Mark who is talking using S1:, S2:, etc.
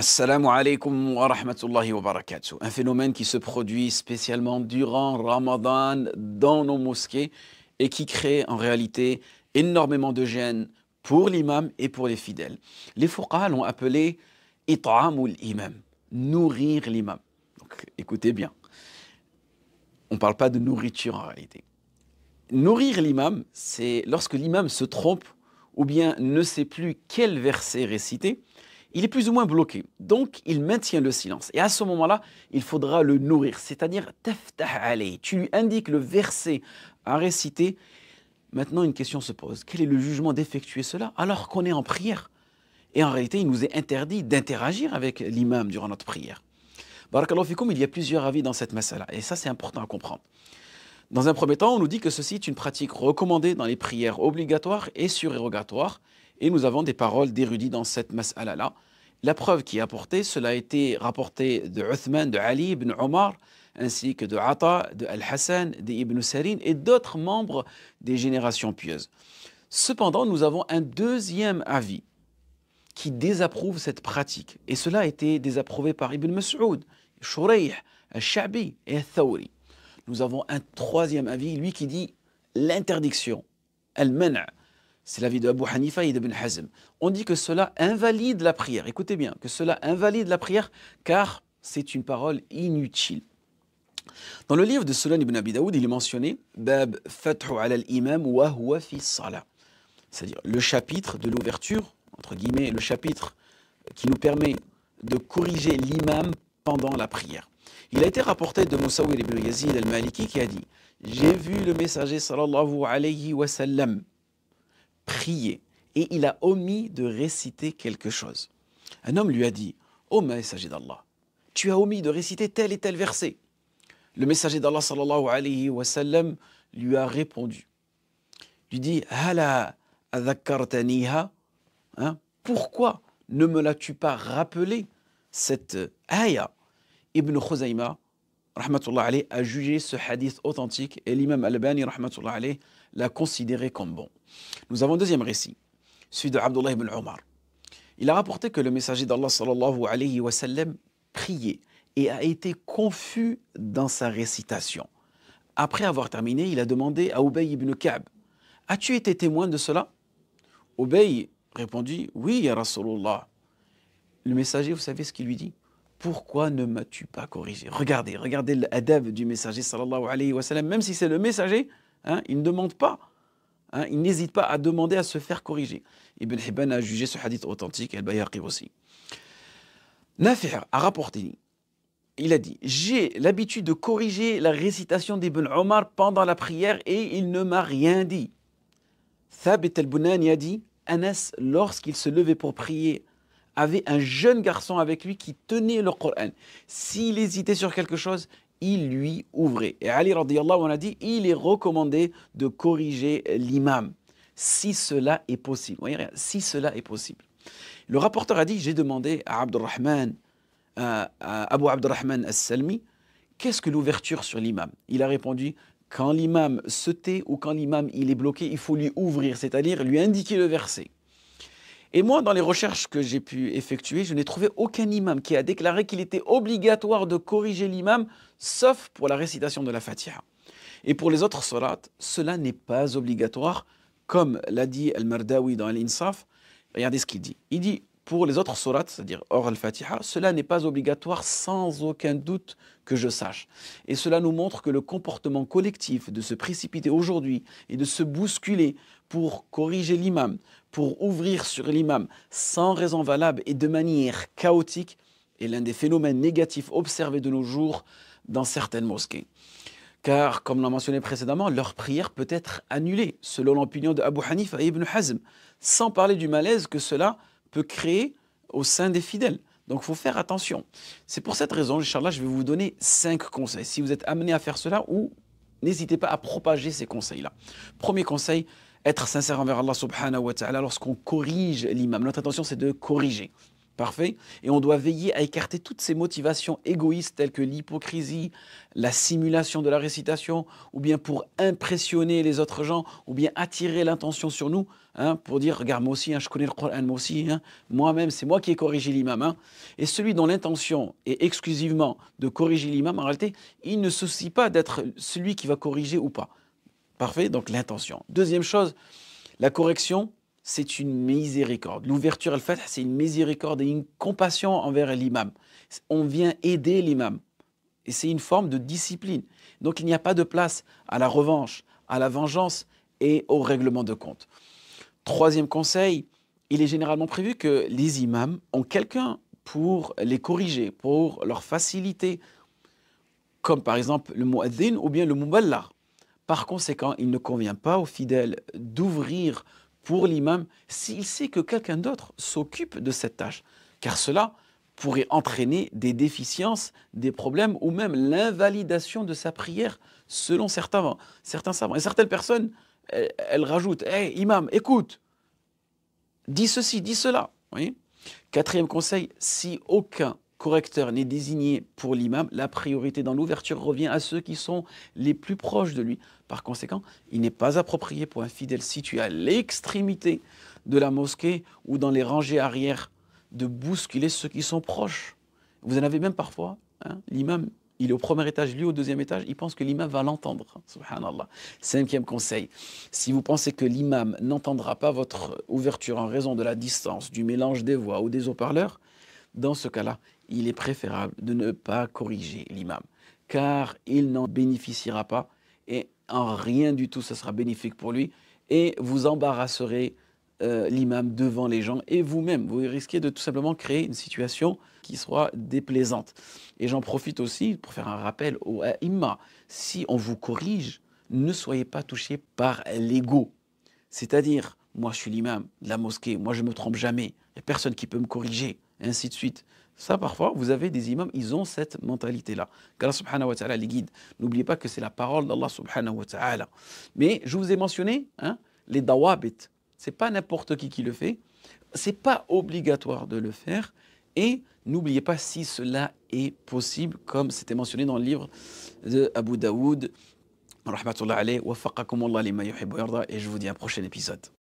S1: Assalamu alaikum wa rahmatullahi wa barakatuh. Un phénomène qui se produit spécialement durant Ramadan dans nos mosquées et qui crée en réalité énormément de gêne pour l'imam et pour les fidèles. Les fourra l'ont appelé ul imam, nourrir l'imam. Donc écoutez bien. On ne parle pas de nourriture en réalité. Nourrir l'imam, c'est lorsque l'imam se trompe ou bien ne sait plus quel verset réciter il est plus ou moins bloqué. Donc, il maintient le silence. Et à ce moment-là, il faudra le nourrir, c'est-à-dire Tu lui indiques le verset à réciter. Maintenant, une question se pose. Quel est le jugement d'effectuer cela alors qu'on est en prière Et en réalité, il nous est interdit d'interagir avec l'imam durant notre prière. Barakallahu fikoum, il y a plusieurs avis dans cette masala. Et ça, c'est important à comprendre. Dans un premier temps, on nous dit que ceci est une pratique recommandée dans les prières obligatoires et surérogatoires. Et nous avons des paroles d'érudits dans cette masala-là. La preuve qui est apportée, cela a été rapporté de Uthman, de Ali ibn Omar, ainsi que de Ata, de Al-Hassan, d'Ibn Sarin et d'autres membres des générations pieuses. Cependant, nous avons un deuxième avis qui désapprouve cette pratique. Et cela a été désapprouvé par Ibn Mas'ud, Shurayh, Al-Shabi et Al-Thawri. Nous avons un troisième avis, lui qui dit l'interdiction, al-mana', c'est l'avis de Abu Hanifa et d'Ibn Hazm. On dit que cela invalide la prière. Écoutez bien, que cela invalide la prière car c'est une parole inutile. Dans le livre de Solon ibn Abi Daoud, il est mentionné Bab Fathu ala al-imam wa huwa fi salah. C'est-à-dire le chapitre de l'ouverture, entre guillemets, le chapitre qui nous permet de corriger l'imam pendant la prière. Il a été rapporté de Moussaoui ibn Yazid al-Maliki qui a dit J'ai vu le messager sallallahu alayhi wa sallam et il a omis de réciter quelque chose. Un homme lui a dit Ô messager d'Allah, tu as omis de réciter tel et tel verset. Le messager d'Allah sallallahu alayhi wa sallam lui a répondu. Lui dit Hala adhakartaniha hein? Pourquoi ne me l'as-tu pas rappelé cette ayah Ibn Khuzayma rahmatullah alayh, a jugé ce hadith authentique et l'imam al-Bani, rahmatullah alayh, l'a considéré comme bon. Nous avons un deuxième récit, celui de Abdullah ibn Omar. Il a rapporté que le messager d'Allah sallallahu alayhi wa sallam priait et a été confus dans sa récitation. Après avoir terminé, il a demandé à Ubay ibn Ka'b As-tu été témoin de cela Ubay répondit Oui, ya Rasulullah. Le messager, vous savez ce qu'il lui dit pourquoi ne m'as-tu pas corrigé Regardez, regardez l'adab du messager sallallahu alayhi wa sallam. Même si c'est le messager, hein, il ne demande pas. Hein, il n'hésite pas à demander à se faire corriger. Ibn Hibban a jugé ce hadith authentique, Al-Bayhaqi aussi. Nafir a rapporté, il a dit, j'ai l'habitude de corriger la récitation d'Ibn Omar pendant la prière et il ne m'a rien dit. Thabit al-Bunani a dit, Anas, lorsqu'il se levait pour prier, avait un jeune garçon avec lui qui tenait le Coran. S'il hésitait sur quelque chose, il lui ouvrait. Et Ali on a dit, il est recommandé de corriger l'imam, si cela est possible. voyez, si cela est possible. Le rapporteur a dit, j'ai demandé à Abdurrahman, euh, Abu Abdurrahman al-Salmi, qu'est-ce que l'ouverture sur l'imam Il a répondu, quand l'imam se tait ou quand l'imam il est bloqué, il faut lui ouvrir, c'est-à-dire lui indiquer le verset. Et moi, dans les recherches que j'ai pu effectuer, je n'ai trouvé aucun imam qui a déclaré qu'il était obligatoire de corriger l'imam, sauf pour la récitation de la Fatiha. Et pour les autres salats, cela n'est pas obligatoire, comme l'a dit Al-Mardawi dans Al-Insaf. Regardez ce qu'il dit. Il dit pour les autres sourates, c'est-à-dire hors Al-Fatiha, cela n'est pas obligatoire sans aucun doute que je sache. Et cela nous montre que le comportement collectif de se précipiter aujourd'hui et de se bousculer pour corriger l'imam, pour ouvrir sur l'imam sans raison valable et de manière chaotique est l'un des phénomènes négatifs observés de nos jours dans certaines mosquées. Car, comme l'a mentionné précédemment, leur prière peut être annulée, selon l'opinion de Abu Hanif et Ibn Hazm, sans parler du malaise que cela peut créer au sein des fidèles. Donc, il faut faire attention. C'est pour cette raison, Inch'Allah, je vais vous donner cinq conseils. Si vous êtes amené à faire cela, ou n'hésitez pas à propager ces conseils-là. Premier conseil, être sincère envers Allah subhanahu wa ta'ala lorsqu'on corrige l'imam. Notre intention, c'est de corriger. Parfait. Et on doit veiller à écarter toutes ces motivations égoïstes telles que l'hypocrisie, la simulation de la récitation, ou bien pour impressionner les autres gens, ou bien attirer l'attention sur nous, hein, pour dire, regarde, moi aussi, hein, je connais le Coran, moi aussi, hein. moi-même, c'est moi qui ai corrigé l'imam. Et celui dont l'intention est exclusivement de corriger l'imam, en réalité, il ne se soucie pas d'être celui qui va corriger ou pas. Parfait, donc l'intention. Deuxième chose, la correction c'est une miséricorde. L'ouverture al fatah c'est une miséricorde et une compassion envers l'imam. On vient aider l'imam. Et c'est une forme de discipline. Donc il n'y a pas de place à la revanche, à la vengeance et au règlement de compte. Troisième conseil, il est généralement prévu que les imams ont quelqu'un pour les corriger, pour leur faciliter, comme par exemple le muaddin ou bien le muballah. Par conséquent, il ne convient pas aux fidèles d'ouvrir pour l'imam s'il sait que quelqu'un d'autre s'occupe de cette tâche, car cela pourrait entraîner des déficiences, des problèmes ou même l'invalidation de sa prière selon certains, savants. Et certaines personnes, elles, rajoutent Hey, imam, écoute, dis ceci, dis cela. Quatrième conseil si aucun correcteur n'est désigné pour l'imam, la priorité dans l'ouverture revient à ceux qui sont les plus proches de lui. Par conséquent, il n'est pas approprié pour un fidèle situé à l'extrémité de la mosquée ou dans les rangées arrière de bousculer ceux qui sont proches. Vous en avez même parfois, hein, l'imam, il est au premier étage, lui au deuxième étage, il pense que l'imam va l'entendre. Subhanallah. Cinquième conseil, si vous pensez que l'imam n'entendra pas votre ouverture en raison de la distance, du mélange des voix ou des haut-parleurs, dans ce cas-là, il est préférable de ne pas corriger l'imam, car il n'en bénéficiera pas et en rien du tout ce sera bénéfique pour lui et vous embarrasserez euh, l'imam devant les gens et vous-même, vous risquez de tout simplement créer une situation qui soit déplaisante. Et j'en profite aussi pour faire un rappel au imma. Si on vous corrige, ne soyez pas touché par l'ego. C'est-à-dire, moi je suis l'imam de la mosquée, moi je ne me trompe jamais, il n'y a personne qui peut me corriger et ainsi de suite. Ça, parfois, vous avez des imams, ils ont cette mentalité-là. Qu'Allah subhanahu wa ta'ala les guide. N'oubliez pas que c'est la parole d'Allah subhanahu wa ta'ala. Mais je vous ai mentionné hein, les dawabit. C'est pas n'importe qui qui le fait. C'est pas obligatoire de le faire. Et n'oubliez pas si cela est possible, comme c'était mentionné dans le livre de Abu Daoud, et je vous dis à un prochain épisode.